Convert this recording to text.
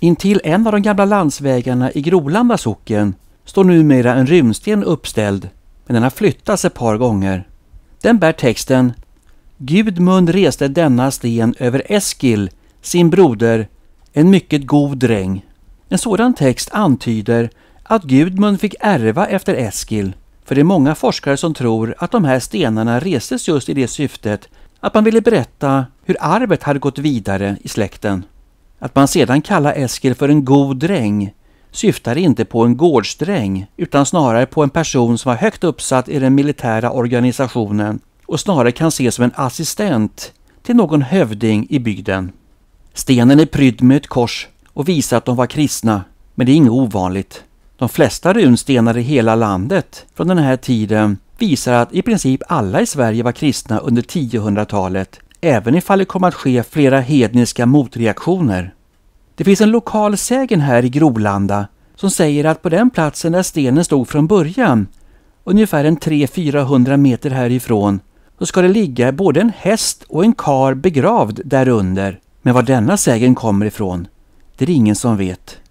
Intill en av de gamla landsvägarna i Grolanda socken står numera en runsten uppställd, men den har flyttats ett par gånger. Den bär texten Gudmund reste denna sten över Eskil, sin broder, en mycket god dräng. En sådan text antyder att Gudmund fick ärva efter Eskil, för det är många forskare som tror att de här stenarna restes just i det syftet att man ville berätta hur arvet hade gått vidare i släkten. Att man sedan kallar Eskil för en god dräng syftar inte på en gårdsdräng utan snarare på en person som var högt uppsatt i den militära organisationen och snarare kan ses som en assistent till någon hövding i bygden. Stenen är prydd med ett kors och visar att de var kristna, men det är inget ovanligt. De flesta runstenar i hela landet från den här tiden visar att i princip alla i Sverige var kristna under 1000-talet även ifall det kommer att ske flera hedniska motreaktioner. Det finns en lokal sägen här i Grolanda som säger att på den platsen där stenen stod från början, ungefär en 300-400 meter härifrån, så ska det ligga både en häst och en kar begravd därunder. Men var denna sägen kommer ifrån, det är det ingen som vet.